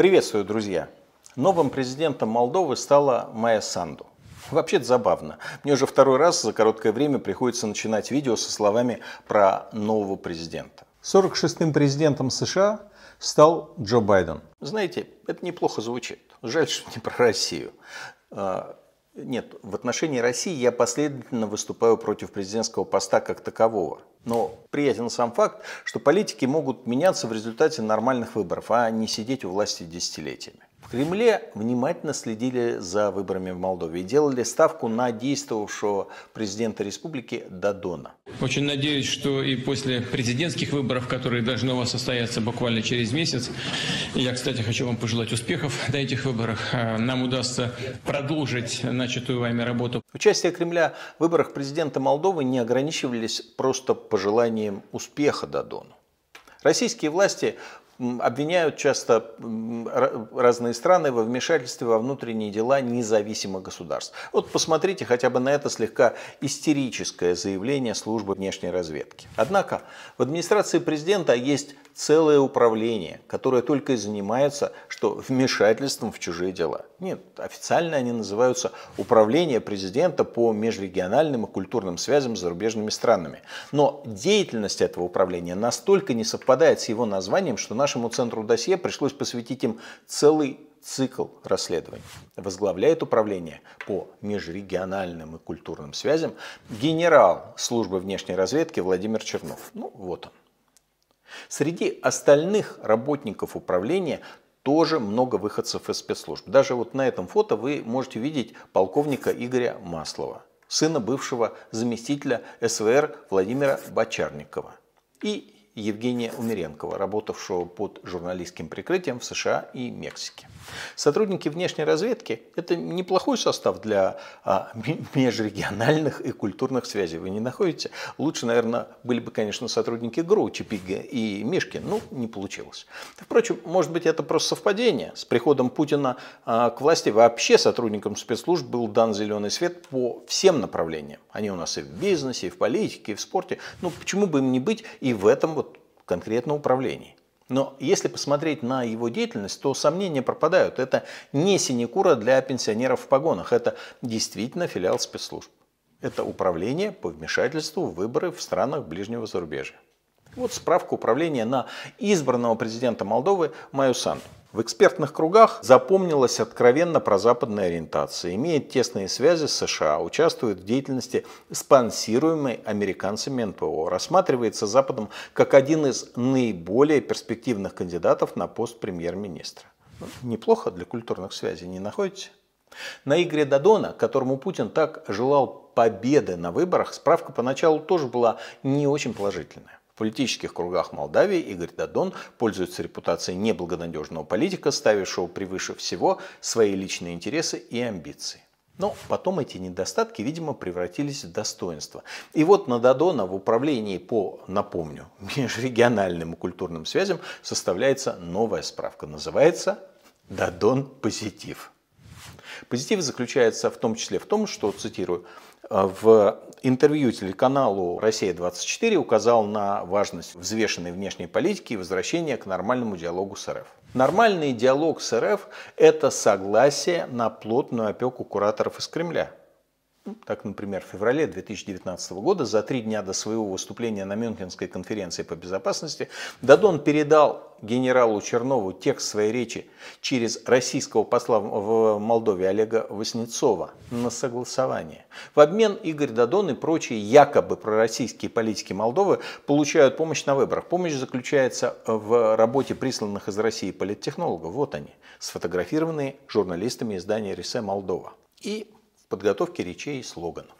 Приветствую, друзья! Новым президентом Молдовы стала Майя Санду. Вообще-то забавно. Мне уже второй раз за короткое время приходится начинать видео со словами про нового президента. 46-м президентом США стал Джо Байден. Знаете, это неплохо звучит. Жаль, что не про Россию. А, нет, в отношении России я последовательно выступаю против президентского поста как такового. Но приятен сам факт, что политики могут меняться в результате нормальных выборов, а не сидеть у власти десятилетиями. В Кремле внимательно следили за выборами в Молдове и делали ставку на действовавшего президента республики Дадона. Очень надеюсь, что и после президентских выборов, которые должны у вас состояться буквально через месяц, я, кстати, хочу вам пожелать успехов на этих выборах, а, нам удастся продолжить начатую вами работу. Участие Кремля в выборах президента Молдовы не ограничивались просто пожеланием успеха Дадону. Российские власти обвиняют часто разные страны во вмешательстве во внутренние дела независимых государств. Вот посмотрите хотя бы на это слегка истерическое заявление службы внешней разведки. Однако в администрации президента есть целое управление, которое только и занимается, что вмешательством в чужие дела. Нет, официально они называются «Управление президента по межрегиональным и культурным связям с зарубежными странами». Но деятельность этого управления настолько не совпадает с его названием, что наш нашему центру досье пришлось посвятить им целый цикл расследований. Возглавляет управление по межрегиональным и культурным связям генерал службы внешней разведки Владимир Чернов. Ну, вот он. Среди остальных работников управления тоже много выходцев из спецслужб. Даже вот на этом фото вы можете видеть полковника Игоря Маслова, сына бывшего заместителя СВР Владимира Бочарникова. И Евгения Умеренкова, работавшего под журналистским прикрытием в США и Мексике. Сотрудники внешней разведки – это неплохой состав для а, межрегиональных и культурных связей. Вы не находите? Лучше, наверное, были бы, конечно, сотрудники ГРУ, Чипига и Мишкин. Ну, не получилось. Впрочем, может быть, это просто совпадение. С приходом Путина а, к власти вообще сотрудникам спецслужб был дан зеленый свет по всем направлениям. Они у нас и в бизнесе, и в политике, и в спорте. Ну, почему бы им не быть и в этом вот конкретно управлении. Но если посмотреть на его деятельность, то сомнения пропадают. Это не синекура для пенсионеров в погонах, это действительно филиал спецслужб. Это управление по вмешательству в выборы в странах ближнего зарубежья. Вот справка управления на избранного президента Молдовы Маю Санду. В экспертных кругах запомнилась откровенно прозападная ориентация, имеет тесные связи с США, участвует в деятельности спонсируемой американцами НПО, рассматривается Западом как один из наиболее перспективных кандидатов на пост премьер-министра. Ну, неплохо для культурных связей, не находите? На Игоре Дадона, которому Путин так желал победы на выборах, справка поначалу тоже была не очень положительная политических кругах Молдавии Игорь Дадон пользуется репутацией неблагонадежного политика, ставившего превыше всего свои личные интересы и амбиции. Но потом эти недостатки, видимо, превратились в достоинства. И вот на Дадона в управлении по, напомню, межрегиональным и культурным связям составляется новая справка. Называется «Дадон позитив». Позитив заключается в том числе в том, что, цитирую, Э, в интервью телеканалу «Россия-24» указал на важность взвешенной внешней политики и возвращения к нормальному диалогу с РФ. Нормальный диалог с РФ – это согласие на плотную опеку кураторов из Кремля – так, например, в феврале 2019 года, за три дня до своего выступления на Мюнхенской конференции по безопасности, Дадон передал генералу Чернову текст своей речи через российского посла в Молдове Олега Васнецова на согласование. В обмен Игорь Дадон и прочие якобы пророссийские политики Молдовы получают помощь на выборах. Помощь заключается в работе присланных из России политтехнологов. Вот они, сфотографированные журналистами издания «Ресе Молдова». И подготовке речей и слоганов.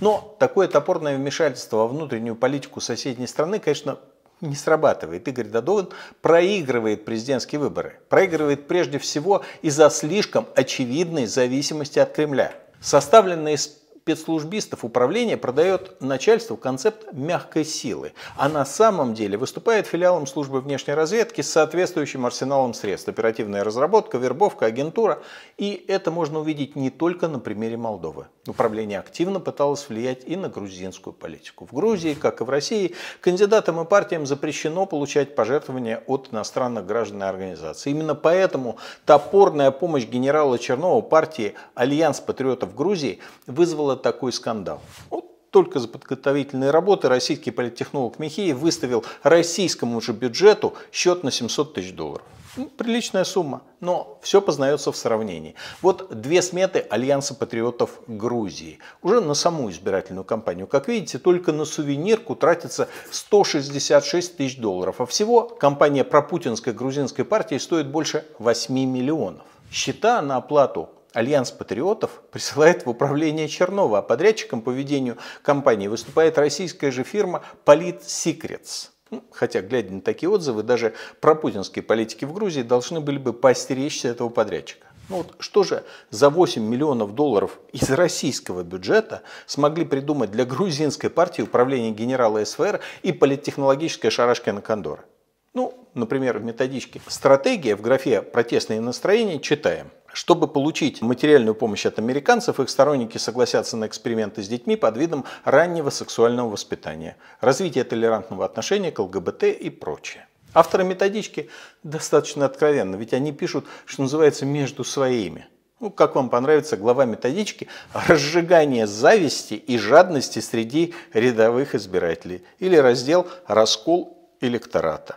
Но такое топорное вмешательство во внутреннюю политику соседней страны, конечно, не срабатывает. Игорь Дадовин проигрывает президентские выборы. Проигрывает прежде всего из-за слишком очевидной зависимости от Кремля. Составленные из спецслужбистов управления продает начальству концепт мягкой силы, а на самом деле выступает филиалом службы внешней разведки с соответствующим арсеналом средств. Оперативная разработка, вербовка, агентура. И это можно увидеть не только на примере Молдовы. Управление активно пыталось влиять и на грузинскую политику. В Грузии, как и в России, кандидатам и партиям запрещено получать пожертвования от иностранных граждан и организаций. Именно поэтому топорная помощь генерала Чернова партии «Альянс патриотов Грузии» вызвала такой скандал. Вот только за подготовительные работы российский политтехнолог Михеев выставил российскому же бюджету счет на 700 тысяч долларов. Ну, приличная сумма, но все познается в сравнении. Вот две сметы Альянса патриотов Грузии. Уже на саму избирательную кампанию, как видите, только на сувенирку тратится 166 тысяч долларов, а всего кампания пропутинской грузинской партии стоит больше 8 миллионов. Счета на оплату Альянс патриотов присылает в управление Чернова, а подрядчиком по ведению компании выступает российская же фирма «Политсекретс». Ну, хотя, глядя на такие отзывы, даже пропутинские политики в Грузии должны были бы постеречься этого подрядчика. Ну вот что же за 8 миллионов долларов из российского бюджета смогли придумать для грузинской партии управление генерала СВР и политтехнологическая шарашкина Кондора? Ну, например, в методичке «Стратегия» в графе «Протестные настроения» читаем – чтобы получить материальную помощь от американцев, их сторонники согласятся на эксперименты с детьми под видом раннего сексуального воспитания, развития толерантного отношения к ЛГБТ и прочее. Авторы методички достаточно откровенно, ведь они пишут, что называется, между своими. Ну, как вам понравится глава методички «Разжигание зависти и жадности среди рядовых избирателей» или раздел «Раскол электората».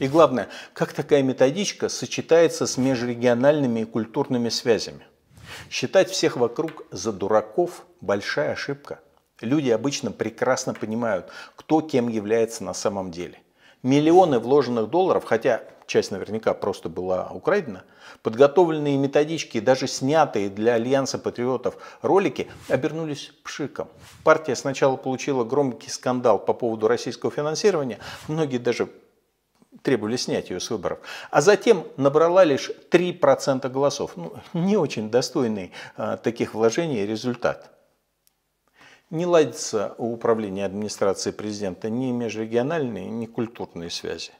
И главное, как такая методичка сочетается с межрегиональными и культурными связями? Считать всех вокруг за дураков – большая ошибка. Люди обычно прекрасно понимают, кто кем является на самом деле. Миллионы вложенных долларов, хотя часть наверняка просто была украдена, подготовленные методички и даже снятые для Альянса патриотов ролики обернулись пшиком. Партия сначала получила громкий скандал по поводу российского финансирования, многие даже требовали снять ее с выборов, а затем набрала лишь 3% голосов. Ну, не очень достойный а, таких вложений результат. Не ладится у управления администрации президента ни межрегиональные, ни культурные связи.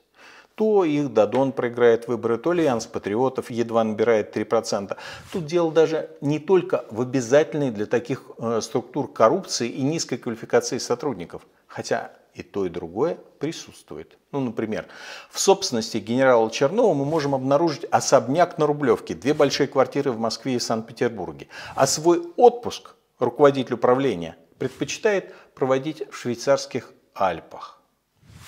То их Дадон проиграет выборы, то Альянс Патриотов едва набирает 3%. Тут дело даже не только в обязательной для таких э, структур коррупции и низкой квалификации сотрудников – Хотя и то, и другое присутствует. Ну, например, в собственности генерала Чернова мы можем обнаружить особняк на Рублевке, две большие квартиры в Москве и Санкт-Петербурге. А свой отпуск руководитель управления предпочитает проводить в швейцарских Альпах.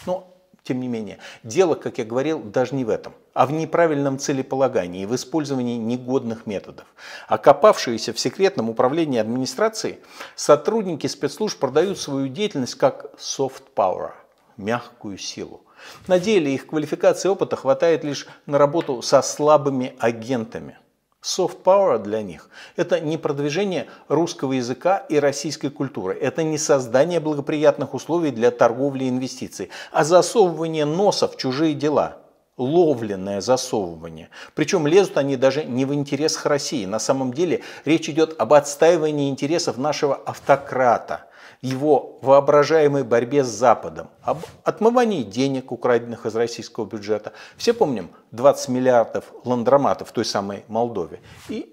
Ну, тем не менее, дело, как я говорил, даже не в этом, а в неправильном целеполагании и в использовании негодных методов. Окопавшиеся в секретном управлении администрации, сотрудники спецслужб продают свою деятельность как soft power – мягкую силу. На деле их квалификации и опыта хватает лишь на работу со слабыми агентами – Soft power для них – это не продвижение русского языка и российской культуры, это не создание благоприятных условий для торговли и инвестиций, а засовывание носа в чужие дела – ловленное засовывание. Причем лезут они даже не в интересах России. На самом деле речь идет об отстаивании интересов нашего автократа, его воображаемой борьбе с Западом, об отмывании денег, украденных из российского бюджета. Все помним 20 миллиардов ландроматов в той самой Молдове и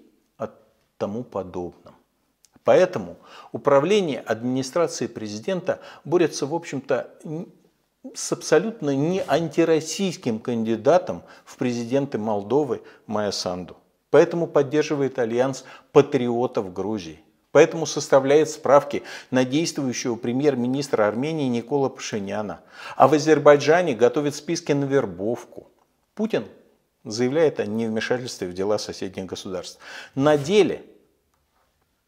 тому подобном. Поэтому управление администрации президента борется, в общем-то, с абсолютно не антироссийским кандидатом в президенты Молдовы Майя Санду. Поэтому поддерживает альянс патриотов Грузии. Поэтому составляет справки на действующего премьер-министра Армении Никола Пашиняна. А в Азербайджане готовит списки на вербовку. Путин заявляет о невмешательстве в дела соседних государств. На деле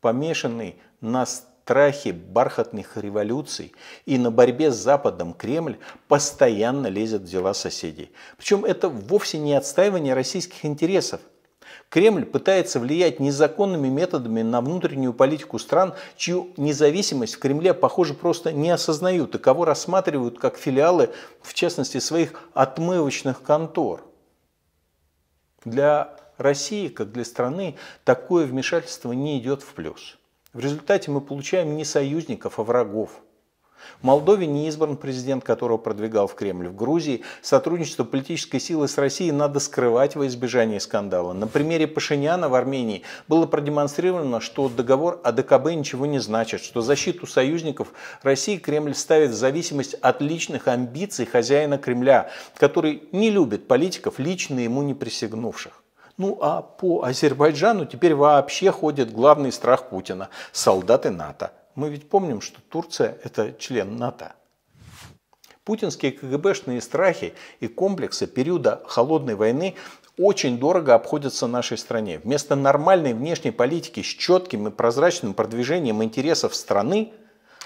помешанный на трахе бархатных революций и на борьбе с Западом Кремль постоянно лезет в дела соседей. Причем это вовсе не отстаивание российских интересов. Кремль пытается влиять незаконными методами на внутреннюю политику стран, чью независимость в Кремле, похоже, просто не осознают и кого рассматривают как филиалы, в частности, своих отмывочных контор. Для России, как для страны, такое вмешательство не идет в плюс. В результате мы получаем не союзников, а врагов. В Молдове не избран президент, которого продвигал в Кремль. В Грузии сотрудничество политической силы с Россией надо скрывать во избежание скандала. На примере Пашиняна в Армении было продемонстрировано, что договор о ДКБ ничего не значит, что защиту союзников России Кремль ставит в зависимость от личных амбиций хозяина Кремля, который не любит политиков, лично ему не присягнувших. Ну а по Азербайджану теперь вообще ходит главный страх Путина – солдаты НАТО. Мы ведь помним, что Турция – это член НАТО. Путинские КГБшные страхи и комплексы периода холодной войны очень дорого обходятся нашей стране. Вместо нормальной внешней политики с четким и прозрачным продвижением интересов страны –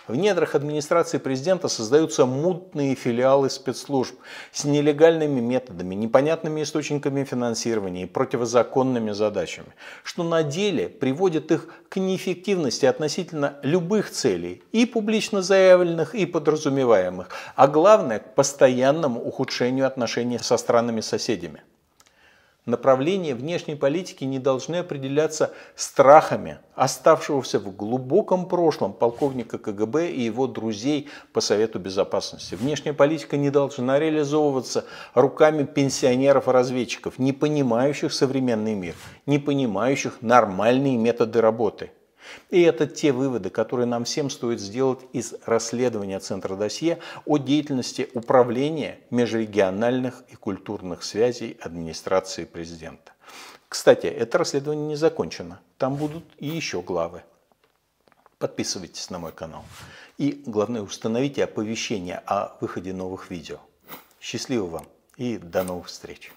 в недрах администрации президента создаются мутные филиалы спецслужб с нелегальными методами, непонятными источниками финансирования и противозаконными задачами, что на деле приводит их к неэффективности относительно любых целей, и публично заявленных, и подразумеваемых, а главное к постоянному ухудшению отношений со странами-соседями. Направления внешней политики не должны определяться страхами оставшегося в глубоком прошлом полковника КГБ и его друзей по Совету Безопасности. Внешняя политика не должна реализовываться руками пенсионеров-разведчиков, не понимающих современный мир, не понимающих нормальные методы работы. И это те выводы, которые нам всем стоит сделать из расследования Центра досье о деятельности управления межрегиональных и культурных связей администрации президента. Кстати, это расследование не закончено. Там будут и еще главы. Подписывайтесь на мой канал. И главное, установите оповещение о выходе новых видео. Счастливо вам и до новых встреч!